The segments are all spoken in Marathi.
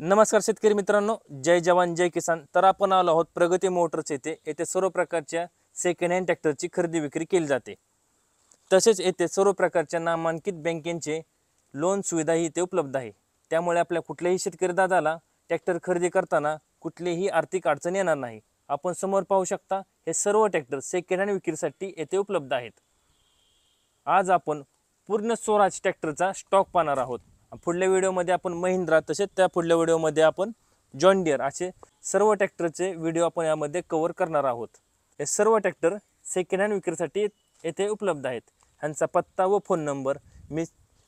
नमस्कार शेतकरी मित्रांनो जय जवान जय किसान तर आपण आलो आहोत प्रगती मोटर्स येथे येथे सर्व प्रकारच्या सेकंड हँड ट्रॅक्टरची खरेदी विक्री केली जाते तसेच येथे सर्व प्रकारच्या नामांकित बँकेचे लोन सुविधाही इथे उपलब्ध आहे त्यामुळे आपल्या कुठल्याही शेतकरी दादाला ट्रॅक्टर खरेदी करताना कुठलीही आर्थिक अडचण येणार नाही आपण समोर पाहू शकता हे सर्व ट्रॅक्टर सेकंड हँड विक्रीसाठी येथे उपलब्ध आहेत आज आपण पूर्ण स्वराज ट्रॅक्टरचा स्टॉक पाहणार आहोत पुढल्या व्हिडिओमध्ये आपण महिंद्रा तसेच त्या पुढल्या व्हिडिओमध्ये आपण जॉन डिअर असे सर्व ट्रॅक्टरचे व्हिडिओ आपण यामध्ये कवर करणार आहोत हे सर्व ट्रॅक्टर सेकंड हँड विक्रीसाठी येथे उपलब्ध आहेत ह्यांचा पत्ता व फोन नंबर मी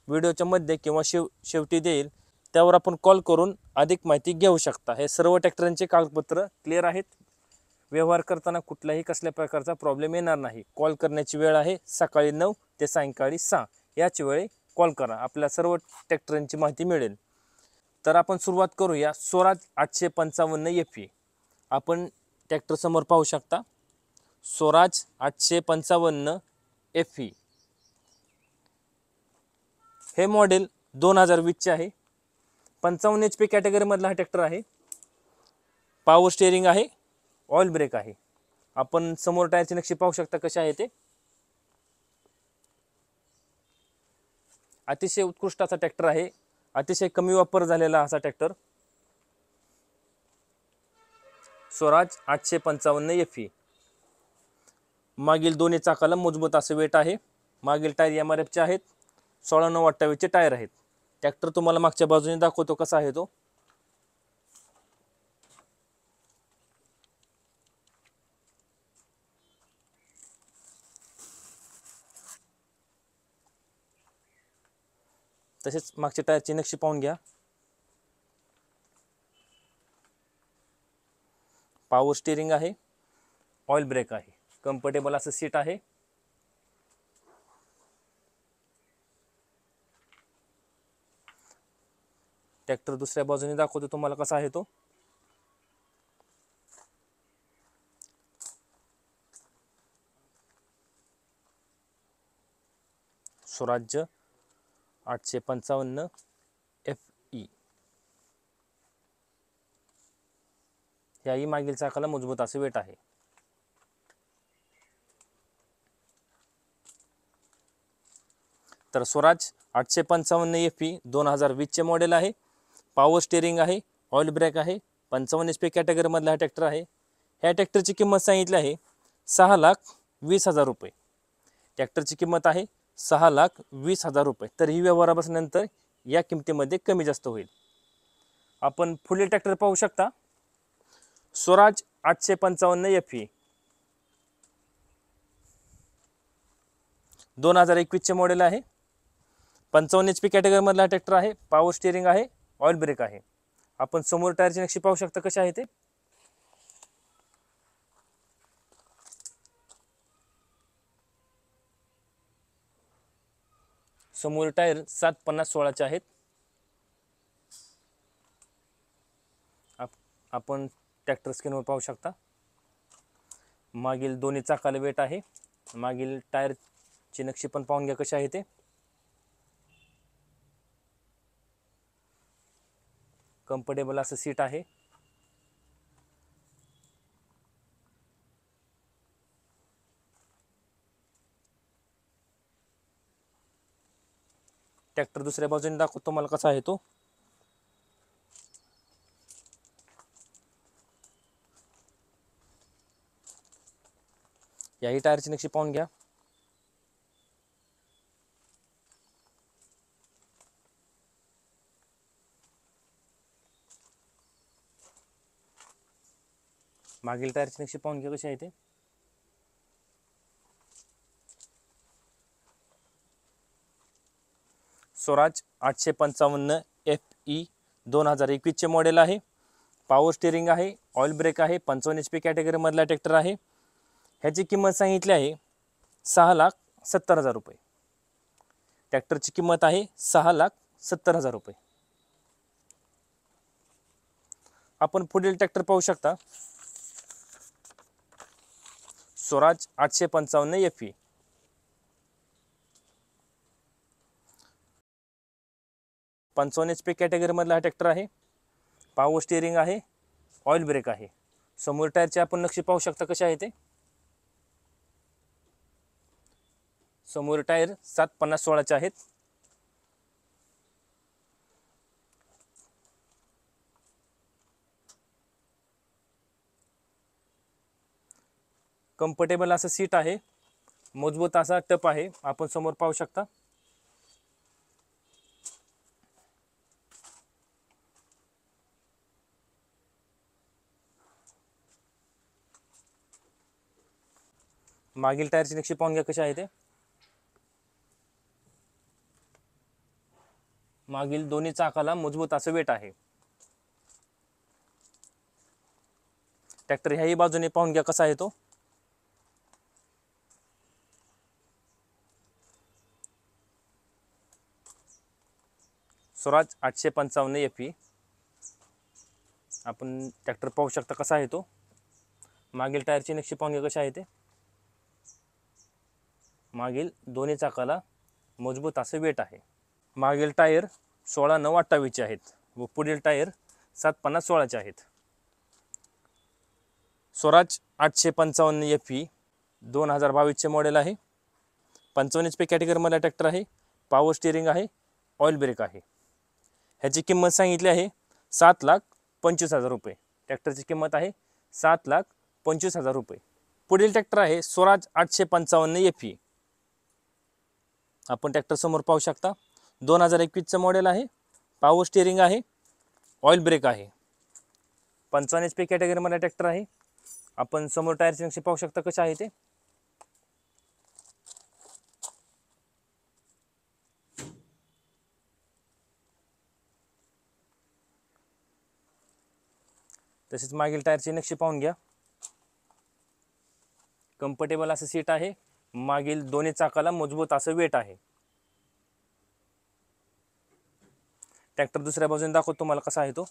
व्हिडिओच्या मध्ये किंवा शेव शेवटी देईल त्यावर आपण कॉल करून अधिक माहिती घेऊ शकता हे सर्व ट्रॅक्टरांचे कागदपत्र क्लिअर आहेत व्यवहार करताना कुठलाही कसल्या प्रकारचा प्रॉब्लेम येणार नाही कॉल करण्याची वेळ आहे सकाळी नऊ ते सायंकाळी सहा याच वेळी कॉल करा आपल्या सर्व ट्रॅक्टरांची माहिती मिळेल तर आपण सुरुवात करूया स्वराज आठशे पंचावन्न एफ ई e. आपण ट्रॅक्टरसमोर पाहू शकता स्वराज आठशे पंचावन्न एफ ई e. हे मॉडेल दोन हजार वीसचे आहे पंचावन्न एच पी कॅटेगरीमधला हा ट्रॅक्टर आहे पॉवर स्टेअरिंग आहे ऑइल ब्रेक आहे आपण समोर टायरचे नक्षी पाहू शकता कसे आहे ते अतिशय उत्कृष्ट असा ट्रॅक्टर आहे अतिशय कमी वापर झालेला असा ट्रॅक्टर स्वराज आठशे पंचावन्न एफ ई e. मागील दोन्ही चाकाला मजबूत असे वेट आहे मागील टायर एम आर एफचे आहेत सोळा नऊ अठ्ठावीसचे टायर आहेत ट्रॅक्टर तुम्हाला मागच्या बाजूने दाखवतो कसा आहे तो तसेच मागच्या टायरची नक्षी पाहून घ्या पॉवर स्टिअरिंग आहे ऑइल ब्रेक आहे कम्फर्टेबल असं सीट आहे ट्रॅक्टर दुसऱ्या बाजूने दाखवतो तुम्हाला कसा आहे तो स्वराज्य आठशे पंचावन्न एफ ई e. याही मागील चाकाला मजबूत असे वेट आहे तर स्वराज आठशे पंचावन्न एफ ई e दोन हजार वीसचे मॉडेल आहे पॉवर स्टेअरिंग आहे ऑइल ब्रेक आहे पंचावन्न एच पी कॅटेगरीमधला हा ट्रॅक्टर आहे ह्या ट्रॅक्टरची किंमत सांगितली आहे सहा लाख वीस हजार रुपये ट्रॅक्टरची किंमत आहे सहा लाख वीस हजार रुपये तर ही व्यवहारा बसल्यानंतर या किमतीमध्ये कमी जास्त होईल आपण फुले ट्रॅक्टर पाहू शकता स्वराज आठशे पंचावन्न एफ ई e. दोन हजार एकवीसचे मॉडेल आहे पंचावन्न एच पी कॅटेगरीमधला हा ट्रॅक्टर आहे पॉवर स्टिअरिंग आहे ऑइल ब्रेक आहे आपण समोर टायरची नक्षी पाहू शकता कशी आहे ते समोर टायर सात पन्नास सोळाचे आहेत आप आपण ट्रॅक्टर स्क्रीनवर पाहू शकता मागील दोन्ही चाकाला वेट आहे मागील टायर नक्षी पण पाहून घ्या कसे आहे ते कम्फर्टेबल असं सीट आहे ट्रॅक्टर दुसऱ्या बाजूने दाखवतो तुम्हाला कसा आहे तो याही टायरची नक्षी पाहून घ्या मागील टायरची नक्षी पाहून घ्या कशी आहे ते स्वराज आठशे पंचावन्न एफ ई e दोन हजार एकवीसचे मॉडेल आहे पॉवर स्टेरिंग आहे ऑइल ब्रेक आहे पंचावन्न एच पी कॅटेगरीमधला ट्रॅक्टर आहे ह्याची किंमत सांगितली आहे सहा लाख सत्तर हजार रुपये ट्रॅक्टरची किंमत आहे सहा लाख सत्तर हजार रुपये आपण पुढील ट्रॅक्टर पाहू शकता स्वराज आठशे पंचावन्न एफ ई e पंचावन्न एच पी कॅटेगरीमधला हा ट्रॅक्टर आहे पावर स्टिअरिंग आहे ऑइल ब्रेक आहे समोर टायरचे आपण नक्षी पाहू शकता कसे आहे ते समोर टायर सात पन्नास सोळाचे आहेत कम्फर्टेबल असं सीट आहे मजबूत असा टप आहे आपण समोर पाहू शकता मागील टायरची नक्षी पाहून घ्या कशी आहे ते मागील दोन्ही चाकाला मजबूत असं वेट आहे ट्रॅक्टर ह्याही बाजूने पाहून घ्या कसा आहे तो स्वराज आठशे पंचावन्न एफ ई e. आपण ट्रॅक्टर पाहू शकता कसा आहे तो मागील टायरची नक्षी पाहून घ्या कशी आहे ते मागील दोन्ही चाकाला मजबूत असे वेट आहे मागील टायर सोळा नऊ अठ्ठावीसचे आहेत व पुढील टायर सात पन्नास सोळाचे आहेत स्वराज आठशे पंचावन्न एफ ई e दोन हजार बावीसचे मॉडेल आहे पंचावन्न एच पी कॅटेगरीमधला ट्रॅक्टर आहे पॉवर स्टिअरिंग आहे ऑइल ब्रेक आहे ह्याची किंमत सांगितली आहे सात लाख पंचवीस हजार रुपये ट्रॅक्टरची किंमत आहे सात लाख पंचवीस हजार रुपये पुढील ट्रॅक्टर आहे स्वराज आठशे पंचावन्न एफ ई e. आपण ट्रॅक्टर समोर पाहू शकता दोन हजार एकवीसचं मॉडेल आहे पावर स्टिअरिंग आहे ऑइल ब्रेक आहे पंचावन्न एच पी मध्ये ट्रॅक्टर आहे आपण समोर टायरचे नक्षी पाहू शकता कसे आहे ते तसेच मागील टायरचे नक्षी पाहून घ्या कम्फर्टेबल असं सीट आहे मागील दोन्ही चाकाला मजबूत असं वेट आहे ट्रॅक्टर दुसऱ्या बाजूने दाखवतो तुम्हाला कसा आहे तो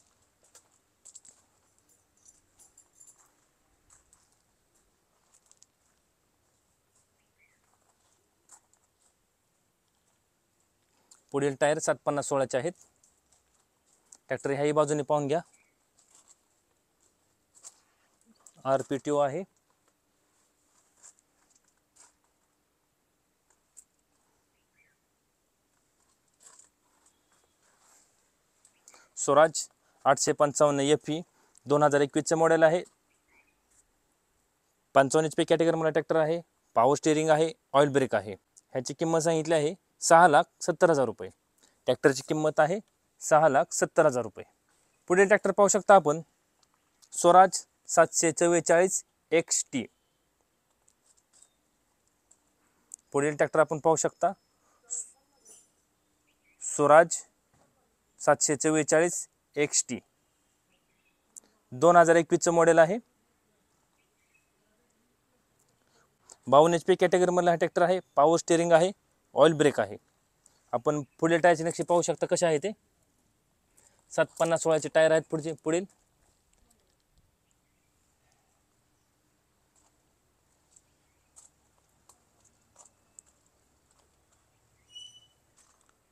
पुढील टायर सात पन्नास सोळाचे आहेत ट्रॅक्टर ह्याही बाजूने पाहून घ्या आर पी टी ओ आहे स्वराज आठशे पंचावन्न एफ ई e दोन हजार एकवीसचं मॉडेल आहे पंचावन्न एच पी कॅटेगरीमध्ये ट्रॅक्टर आहे पॉवर स्टेअरिंग आहे ऑइल ब्रेक आहे ह्याची किंमत सांगितली आहे सहा लाख सत्तर हजार रुपये ट्रॅक्टरची किंमत आहे सहा लाख सत्तर हजार रुपये पुढील ट्रॅक्टर पाहू शकता आपण स्वराज सातशे चव्वेचाळीस एक्स टी पुढील ट्रॅक्टर आपण पाहू शकता स्वराज सातशे चव्वेचाळीस एक्स टी दोन हजार एकवीसचं मॉडेल आहे बावन एच पी कॅटेगरीमधला हा ट्रॅक्टर आहे पॉवर स्टेअरिंग आहे ऑइल ब्रेक आहे आपण पुढील टायरचे नक्षी पाहू शकता कसे आहे ते सात पन्नास सोळाचे टायर आहेत पुढचे पुढील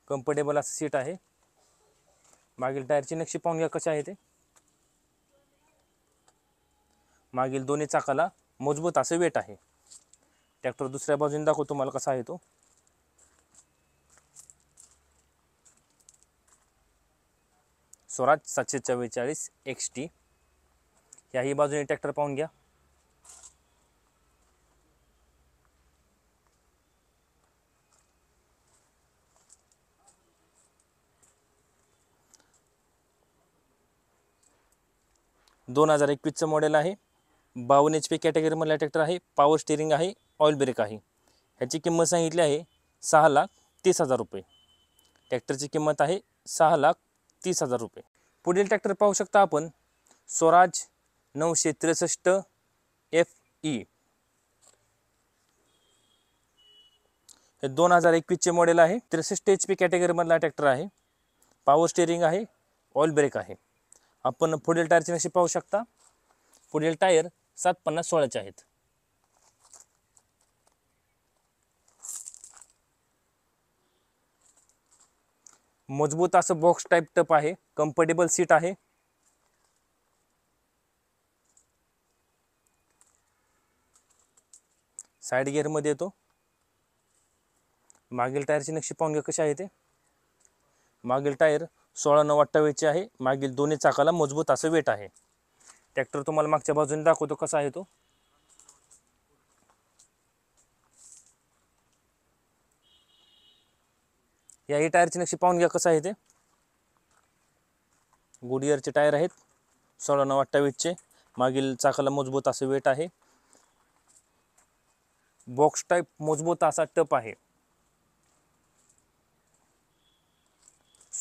कम्फर्टेबल असं सीट आहे मागील टायरची नक्षी पाहून घ्या कशा आहे ते मागील दोन्ही चाकाला मजबूत असे वेट आहे ट्रॅक्टर दुसऱ्या बाजूने दाखवतो तुम्हाला कसा आहे तो स्वराज सातशे चव्वेचाळीस एक्स टी याही बाजूने ट्रॅक्टर पाहून घ्या दोन हजार एकवीसचं मॉडेल आहे बावन एच पी कॅटेगरीमधला ट्रॅक्टर आहे पॉवर स्टेरिंग आहे ऑइल ब्रेक आहे ह्याची किंमत सांगितली आहे सहा लाख तीस हजार रुपये ट्रॅक्टरची किंमत आहे सहा लाख तीस हजार रुपये पुढील ट्रॅक्टर पाहू शकता आपण स्वराज नऊशे त्रेसष्ट एफ ई e. हे दोन हजार एकवीसचे मॉडेल आहे त्रेसष्ट एच पी कॅटेगरीमधला ट्रॅक्टर आहे पॉवर स्टेरिंग आहे ऑइल ब्रेक आहे आपण पुढील टायरची नक्षी पाहू शकता पुढील टायर सात पन्नास सोळाचे आहेत मजबूत असं बॉक्स टाईप टप आहे कम्फर्टेबल सीट आहे साईड गिअरमध्ये येतो मागील टायरची नक्षी पाहून घ्या कशी आहे ते मागील टायर सोळा नऊ अठ्ठावीसचे आहे मागील दोन्ही चाकाला मजबूत असं वेट आहे ट्रॅक्टर तुम्हाला मागच्या बाजूने दाखवतो कसा आहे तो याही टायरचे नक्षी पाहून घ्या कसं आहे ते गुडियरचे टायर आहेत सोळा नऊ अठ्ठावीसचे मागील चाकाला मजबूत असं वेट आहे बॉक्स टाईप मजबूत असा टप आहे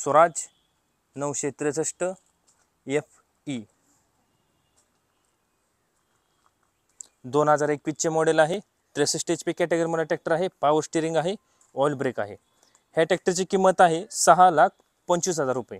स्वराज नऊशे त्रेसष्ट एफ ई e. दोन हजार एकवीसचे मॉडेल आहे त्रेसष्ट एच पी कॅटेगरीमध्ये ट्रॅक्टर आहे पावर स्टिअरिंग आहे ऑइल ब्रेक आहे ह्या ट्रॅक्टरची किंमत आहे सहा लाख पंचवीस हजार रुपये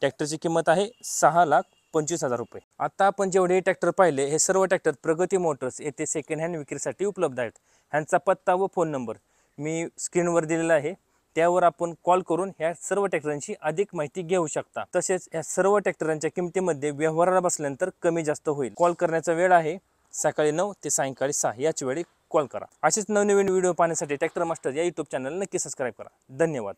ट्रॅक्टरची किंमत आहे सहा लाख पंचवीस हजार रुपये आता आपण जेवढे ट्रॅक्टर पाहिले हे सर्व ट्रॅक्टर प्रगती मोटर्स येथे सेकंड हँड विक्रीसाठी उपलब्ध आहेत ह्यांचा पत्ता व फोन नंबर मी स्क्रीनवर दिलेला आहे त्यावर आपण कॉल करून ह्या सर्व ट्रॅक्टरांची अधिक माहिती घेऊ शकता तसेच या सर्व ट्रॅक्टरांच्या किमतीमध्ये व्यवहाराला बसल्यानंतर कमी जास्त होईल कॉल करण्याचा वेळ आहे सकाळी नऊ ते सायंकाळी सहा याच वेळी कॉल करा असेच नवनवीन व्हिडिओ पाहण्यासाठी ट्रॅक्टर मास्टर या यूट्यूब चॅनल नक्की सबस्क्राईब करा धन्यवाद